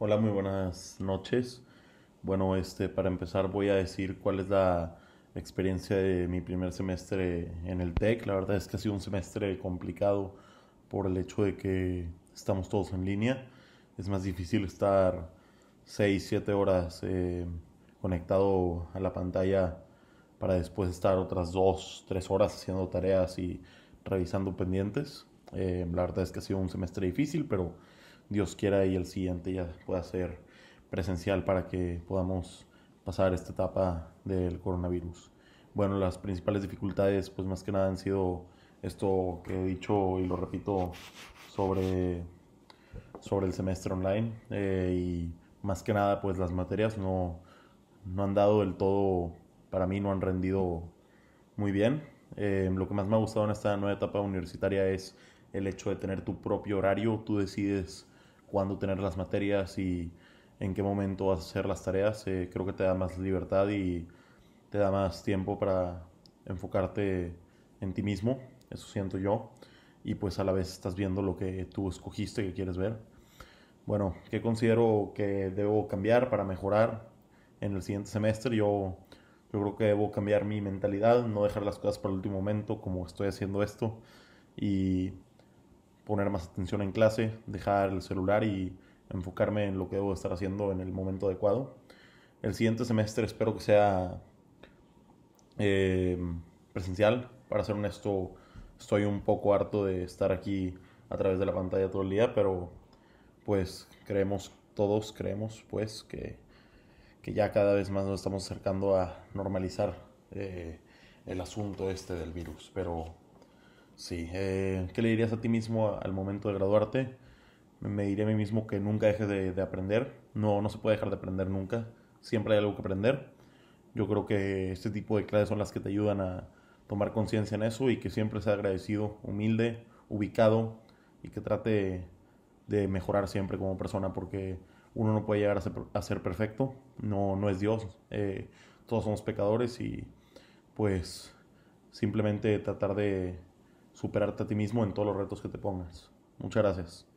Hola, muy buenas noches. Bueno, este, para empezar voy a decir cuál es la experiencia de mi primer semestre en el TEC. La verdad es que ha sido un semestre complicado por el hecho de que estamos todos en línea. Es más difícil estar 6, 7 horas eh, conectado a la pantalla para después estar otras 2, 3 horas haciendo tareas y revisando pendientes. Eh, la verdad es que ha sido un semestre difícil, pero Dios quiera y el siguiente ya pueda ser presencial para que podamos pasar esta etapa del coronavirus. Bueno, las principales dificultades pues más que nada han sido esto que he dicho y lo repito sobre, sobre el semestre online eh, y más que nada pues las materias no, no han dado del todo, para mí no han rendido muy bien. Em, lo que más me ha gustado en esta nueva etapa universitaria es el hecho de tener tu propio horario, tú decides cuándo tener las materias y en qué momento vas a hacer las tareas, eh, creo que te da más libertad y te da más tiempo para enfocarte en ti mismo, eso siento yo, y pues a la vez estás viendo lo que tú escogiste que quieres ver. Bueno, ¿qué considero que debo cambiar para mejorar en el siguiente semestre? Yo, yo creo que debo cambiar mi mentalidad, no dejar las cosas para el último momento como estoy haciendo esto y poner más atención en clase, dejar el celular y enfocarme en lo que debo estar haciendo en el momento adecuado. El siguiente semestre espero que sea eh, presencial. Para ser honesto, estoy un poco harto de estar aquí a través de la pantalla todo el día, pero pues creemos, todos creemos pues que, ya cada vez más nos estamos acercando a normalizar eh, el asunto este del virus. Pero Sí, eh, ¿qué le dirías a ti mismo al momento de graduarte? Me diría a mí mismo que nunca dejes de, aprender. No, no se puede dejar de aprender nunca. Siempre hay algo que aprender. Yo creo que este tipo de clases son las que te ayudan a tomar conciencia en eso y que siempre sea agradecido, humilde, ubicado y que trate de mejorar siempre como persona porque uno no puede llegar a ser, perfecto. No, no es Dios. Eh, todos somos pecadores y pues simplemente tratar de superarte a ti mismo en todos los retos que te pongas. Muchas gracias.